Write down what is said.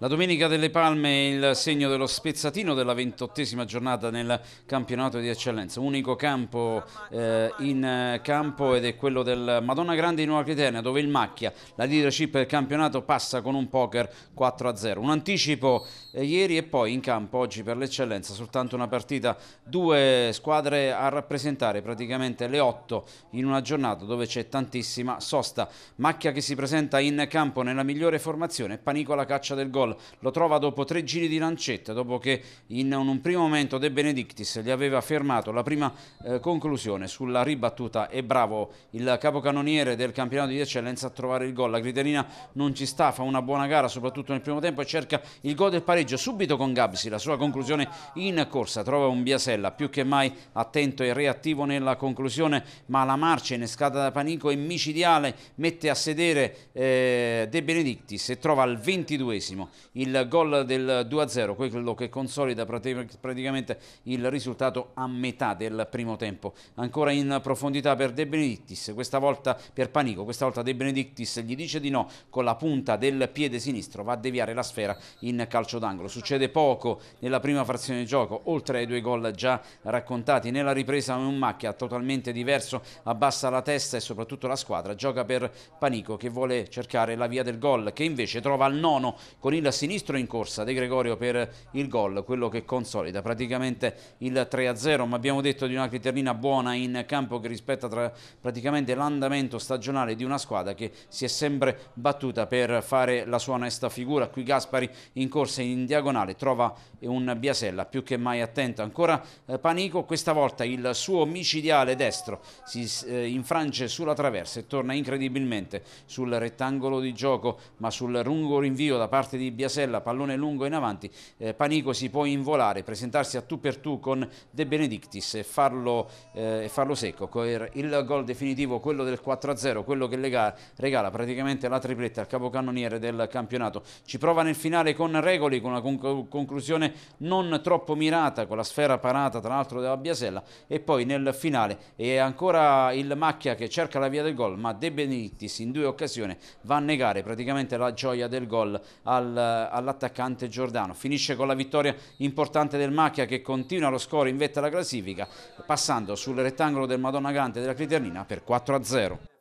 La Domenica delle Palme è il segno dello spezzatino della ventottesima giornata nel campionato di eccellenza. Unico campo eh, in campo ed è quello del Madonna Grande di Nuova Criteria dove il Macchia, la leadership del campionato, passa con un poker 4-0. Un anticipo eh, ieri e poi in campo oggi per l'eccellenza soltanto una partita. Due squadre a rappresentare praticamente le otto in una giornata dove c'è tantissima sosta. Macchia che si presenta in campo nella migliore formazione, Panicola caccia del gol gol, lo trova dopo tre giri di lancetta, dopo che in un primo momento De Benedictis gli aveva fermato la prima eh, conclusione sulla ribattuta e bravo il capocannoniere del campionato di eccellenza a trovare il gol. La Griderina non ci sta, fa una buona gara soprattutto nel primo tempo e cerca il gol del pareggio subito con Gabsi, la sua conclusione in corsa, trova un Biasella più che mai attento e reattivo nella conclusione, ma la marcia innescata da Panico è micidiale, mette a sedere eh, De Benedictis e trova al ventiduesimo il gol del 2-0, quello che consolida praticamente il risultato a metà del primo tempo. Ancora in profondità per De Benedictis, questa volta per Panico, questa volta De Benedictis gli dice di no con la punta del piede sinistro, va a deviare la sfera in calcio d'angolo. Succede poco nella prima frazione di gioco, oltre ai due gol già raccontati. Nella ripresa un macchia totalmente diverso, abbassa la testa e soprattutto la squadra, gioca per Panico che vuole cercare la via del gol, che invece trova al nono con il il sinistro in corsa De Gregorio per il gol, quello che consolida praticamente il 3-0, ma abbiamo detto di una criterina buona in campo che rispetta tra, praticamente l'andamento stagionale di una squadra che si è sempre battuta per fare la sua onesta figura. Qui Gaspari in corsa in diagonale trova un Biasella più che mai attento, ancora eh, Panico, questa volta il suo micidiale destro si eh, infrange sulla traversa e torna incredibilmente sul rettangolo di gioco, ma sul lungo rinvio da parte di Biasella, pallone lungo in avanti, eh, Panico si può involare, presentarsi a tu per tu con De Benedictis e farlo, eh, farlo secco, il gol definitivo, quello del 4-0, quello che lega, regala praticamente la tripletta al capocannoniere del campionato. Ci prova nel finale con Regoli, con una conc conclusione non troppo mirata, con la sfera parata tra l'altro della Biasella e poi nel finale è ancora il Macchia che cerca la via del gol, ma De Benedictis in due occasioni va a negare praticamente la gioia del gol al eh, all'attaccante giordano. Finisce con la vittoria importante del Macchia che continua lo score in vetta alla classifica, passando sul rettangolo del Madonna Grande della Criternina per 4-0.